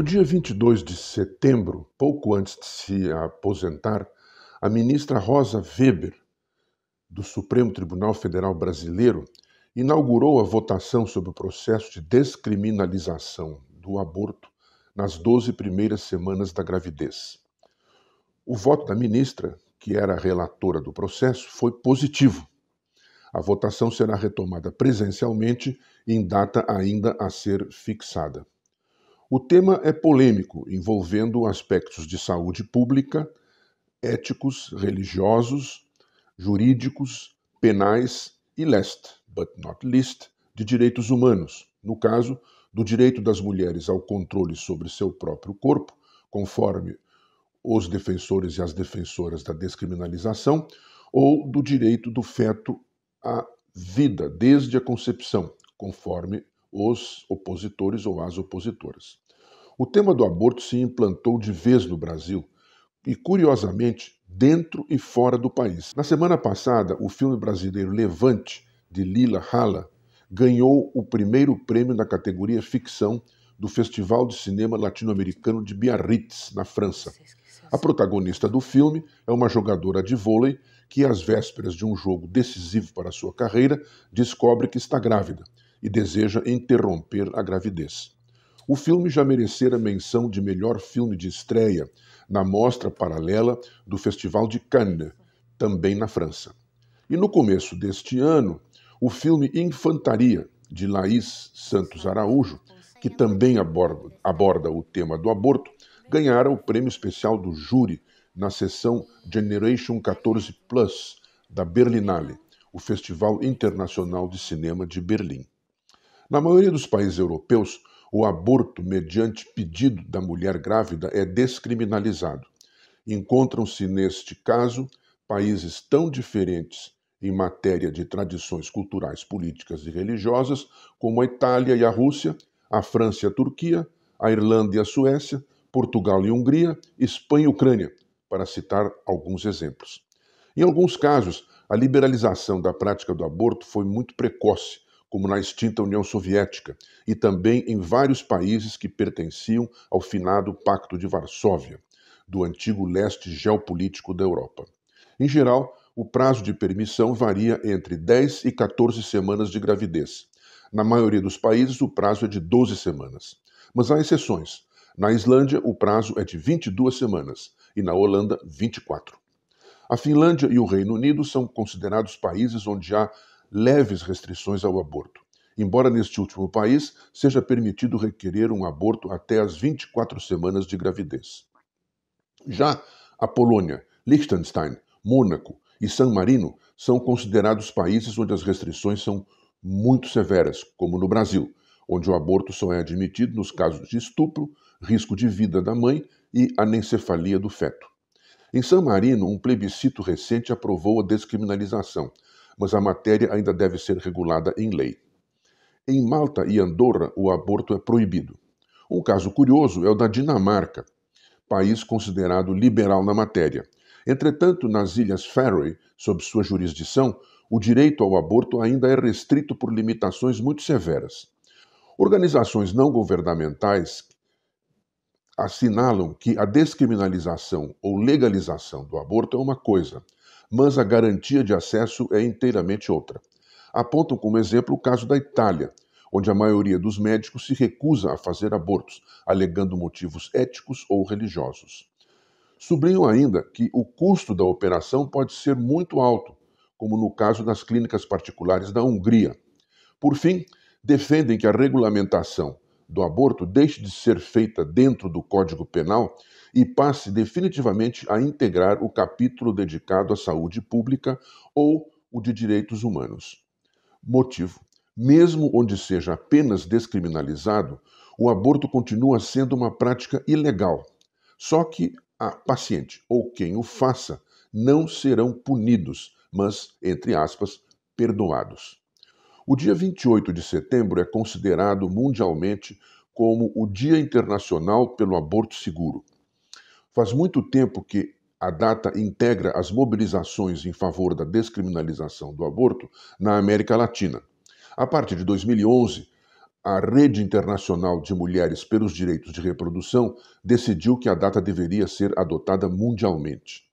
No dia 22 de setembro, pouco antes de se aposentar, a ministra Rosa Weber, do Supremo Tribunal Federal Brasileiro, inaugurou a votação sobre o processo de descriminalização do aborto nas 12 primeiras semanas da gravidez. O voto da ministra, que era relatora do processo, foi positivo. A votação será retomada presencialmente em data ainda a ser fixada. O tema é polêmico, envolvendo aspectos de saúde pública, éticos, religiosos, jurídicos, penais e last but not least, de direitos humanos, no caso, do direito das mulheres ao controle sobre seu próprio corpo, conforme os defensores e as defensoras da descriminalização, ou do direito do feto à vida desde a concepção, conforme os opositores ou as opositoras. O tema do aborto se implantou de vez no Brasil e, curiosamente, dentro e fora do país. Na semana passada, o filme brasileiro Levante, de Lila Hala, ganhou o primeiro prêmio na categoria ficção do Festival de Cinema Latino-Americano de Biarritz, na França. A protagonista do filme é uma jogadora de vôlei que, às vésperas de um jogo decisivo para sua carreira, descobre que está grávida e deseja interromper a gravidez. O filme já merecera menção de melhor filme de estreia na mostra paralela do Festival de Cannes, também na França. E no começo deste ano, o filme Infantaria, de Laís Santos Araújo, que também aborda, aborda o tema do aborto, ganhara o prêmio especial do júri na sessão Generation 14 Plus da Berlinale, o Festival Internacional de Cinema de Berlim. Na maioria dos países europeus, o aborto mediante pedido da mulher grávida é descriminalizado. Encontram-se neste caso países tão diferentes em matéria de tradições culturais, políticas e religiosas como a Itália e a Rússia, a França e a Turquia, a Irlanda e a Suécia, Portugal e Hungria, Espanha e Ucrânia, para citar alguns exemplos. Em alguns casos, a liberalização da prática do aborto foi muito precoce, como na extinta União Soviética, e também em vários países que pertenciam ao finado Pacto de Varsóvia, do antigo leste geopolítico da Europa. Em geral, o prazo de permissão varia entre 10 e 14 semanas de gravidez. Na maioria dos países, o prazo é de 12 semanas. Mas há exceções. Na Islândia, o prazo é de 22 semanas e na Holanda, 24. A Finlândia e o Reino Unido são considerados países onde há leves restrições ao aborto, embora neste último país seja permitido requerer um aborto até as 24 semanas de gravidez. Já a Polônia, Liechtenstein, Mônaco e San Marino são considerados países onde as restrições são muito severas, como no Brasil, onde o aborto só é admitido nos casos de estupro, risco de vida da mãe e anencefalia do feto. Em San Marino, um plebiscito recente aprovou a descriminalização, mas a matéria ainda deve ser regulada em lei. Em Malta e Andorra, o aborto é proibido. Um caso curioso é o da Dinamarca, país considerado liberal na matéria. Entretanto, nas Ilhas Faroe, sob sua jurisdição, o direito ao aborto ainda é restrito por limitações muito severas. Organizações não governamentais assinalam que a descriminalização ou legalização do aborto é uma coisa, mas a garantia de acesso é inteiramente outra. Apontam como exemplo o caso da Itália, onde a maioria dos médicos se recusa a fazer abortos, alegando motivos éticos ou religiosos. Sublinham ainda que o custo da operação pode ser muito alto, como no caso das clínicas particulares da Hungria. Por fim, defendem que a regulamentação do aborto deixe de ser feita dentro do Código Penal e passe definitivamente a integrar o capítulo dedicado à saúde pública ou o de direitos humanos. Motivo: mesmo onde seja apenas descriminalizado, o aborto continua sendo uma prática ilegal. Só que a paciente ou quem o faça não serão punidos, mas, entre aspas, perdoados. O dia 28 de setembro é considerado mundialmente como o Dia Internacional pelo Aborto Seguro. Faz muito tempo que a data integra as mobilizações em favor da descriminalização do aborto na América Latina. A partir de 2011, a Rede Internacional de Mulheres pelos Direitos de Reprodução decidiu que a data deveria ser adotada mundialmente.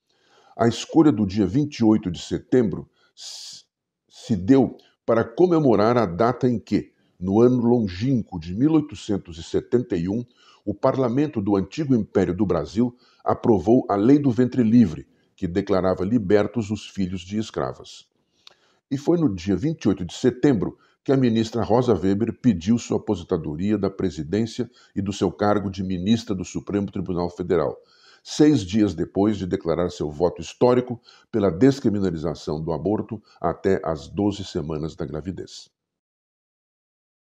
A escolha do dia 28 de setembro se deu para comemorar a data em que, no ano longínquo de 1871, o parlamento do antigo Império do Brasil aprovou a Lei do Ventre Livre, que declarava libertos os filhos de escravas. E foi no dia 28 de setembro que a ministra Rosa Weber pediu sua aposentadoria da presidência e do seu cargo de ministra do Supremo Tribunal Federal, seis dias depois de declarar seu voto histórico pela descriminalização do aborto até as 12 semanas da gravidez.